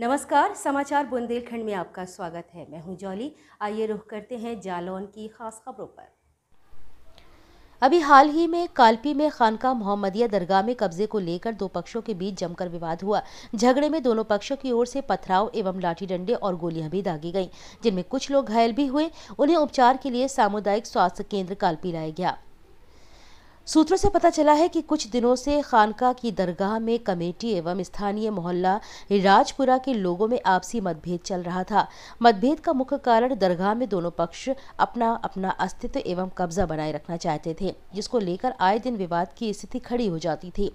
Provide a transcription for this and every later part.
नमस्कार समाचार बुंदेलखंड में आपका स्वागत है मैं हूं जौली आइए रुख करते हैं जालौन की खास खबरों पर अभी हाल ही में कालपी में खानका मोहम्मदिया दरगाह में कब्जे को लेकर दो पक्षों के बीच जमकर विवाद हुआ झगड़े में दोनों पक्षों की ओर से पथराव एवं लाठी डंडे और गोलियां भी दागी गईं जिनमें कुछ लोग घायल भी हुए उन्हें उपचार के लिए सामुदायिक स्वास्थ्य केंद्र कालपी लाया गया सूत्रों से पता चला है कि कुछ दिनों से खानका की दरगाह में कमेटी एवं स्थानीय मोहल्ला राजपुरा के लोगों में आपसी मतभेद चल रहा था मतभेद का मुख्य कारण दरगाह में दोनों पक्ष अपना अपना अस्तित्व एवं कब्जा बनाए रखना चाहते थे जिसको लेकर आए दिन विवाद की स्थिति खड़ी हो जाती थी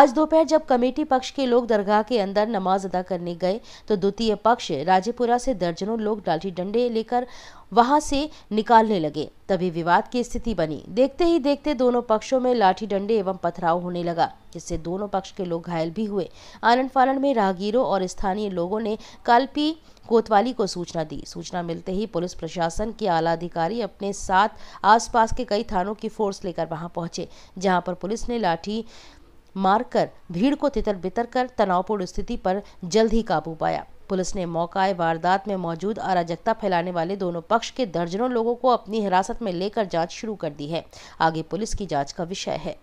आज दोपहर जब कमेटी पक्ष के लोग दरगाह के अंदर नमाज अदा करने गए तो द्वितीय पक्ष राजेपुरा से दर्जनों लोग डाल्टी डंडे लेकर वहां से निकालने लगे तभी विवाद की स्थिति बनी देखते ही देखते दोनों पक्ष पक्षों में लाठी डंडे एवं पथराव होने लगा जिससे दोनों पक्ष के लोग घायल भी हुए आनंद फानन में राहगीरों और स्थानीय लोगों ने कालपी कोतवाली को सूचना दी सूचना मिलते ही पुलिस प्रशासन के आला अधिकारी अपने साथ आसपास के कई थानों की फोर्स लेकर वहां पहुंचे जहां पर पुलिस ने लाठी मारकर भीड़ को तितर बितर कर तनावपूर्ण स्थिति पर जल्द ही काबू पाया पुलिस ने मौका वारदात में मौजूद अराजकता फैलाने वाले दोनों पक्ष के दर्जनों लोगों को अपनी हिरासत में लेकर जांच शुरू कर दी है आगे पुलिस की जांच का विषय है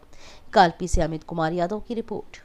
कालपी से अमित कुमार यादव की रिपोर्ट